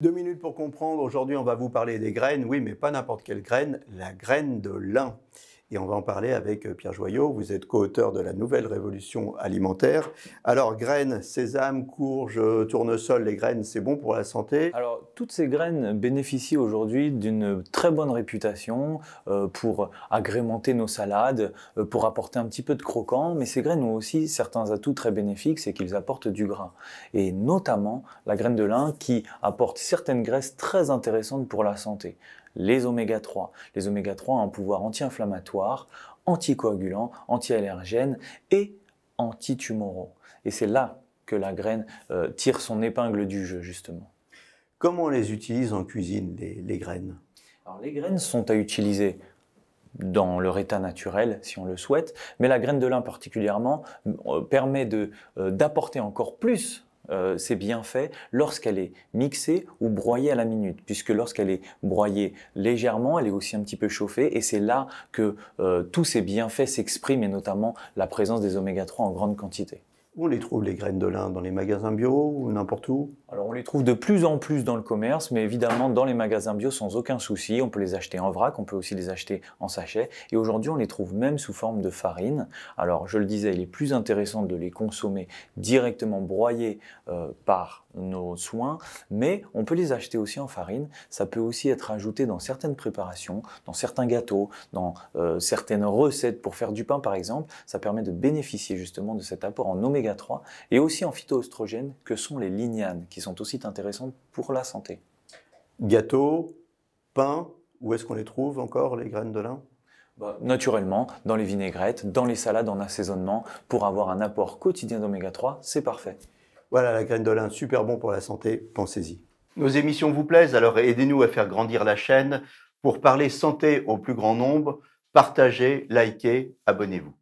Deux minutes pour comprendre. Aujourd'hui, on va vous parler des graines. Oui, mais pas n'importe quelle graine, la graine de lin et on va en parler avec euh, Pierre Joyot. Vous êtes co-auteur de La Nouvelle Révolution Alimentaire. Alors, graines, sésame, courge, tournesol, les graines, c'est bon pour la santé Alors, toutes ces graines bénéficient aujourd'hui d'une très bonne réputation euh, pour agrémenter nos salades, euh, pour apporter un petit peu de croquant, mais ces graines ont aussi certains atouts très bénéfiques, c'est qu'ils apportent du gras. Et notamment la graine de lin qui apporte certaines graisses très intéressantes pour la santé les oméga 3. Les oméga 3 ont un pouvoir anti-inflammatoire, anticoagulant, anti-allergène et antitumoraux. Et c'est là que la graine euh, tire son épingle du jeu, justement. Comment on les utilise en cuisine, les, graines les graines sont à utiliser dans leur état naturel, si on le souhaite, mais la graine de lin particulièrement euh, permet euh, d'apporter encore plus euh, c'est ses bienfaits lorsqu'elle est mixée ou broyée à la minute, puisque lorsqu'elle est broyée légèrement, elle est aussi un petit peu chauffée, et c'est là que euh, tous ces bienfaits s'expriment, et notamment la présence des oméga 3 en grande quantité. on les trouve, les graines de lin Dans les magasins bio ou n'importe où on les trouve de plus en plus dans le commerce, mais évidemment dans les magasins bio sans aucun souci. On peut les acheter en vrac, on peut aussi les acheter en sachet. Et aujourd'hui, on les trouve même sous forme de farine. Alors, je le disais, il est plus intéressant de les consommer directement broyés euh, par nos soins, mais on peut les acheter aussi en farine. Ça peut aussi être ajouté dans certaines préparations, dans certains gâteaux, dans euh, certaines recettes pour faire du pain par exemple. Ça permet de bénéficier justement de cet apport en oméga 3 et aussi en phytoestrogènes que sont les lignanes qui sont aussi intéressant pour la santé. Gâteaux, pain, où est-ce qu'on les trouve encore, les graines de lin bah, Naturellement, dans les vinaigrettes, dans les salades en assaisonnement, pour avoir un apport quotidien d'oméga 3, c'est parfait. Voilà, la graine de lin, super bon pour la santé, pensez-y. Nos émissions vous plaisent, alors aidez-nous à faire grandir la chaîne pour parler santé au plus grand nombre. Partagez, likez, abonnez-vous.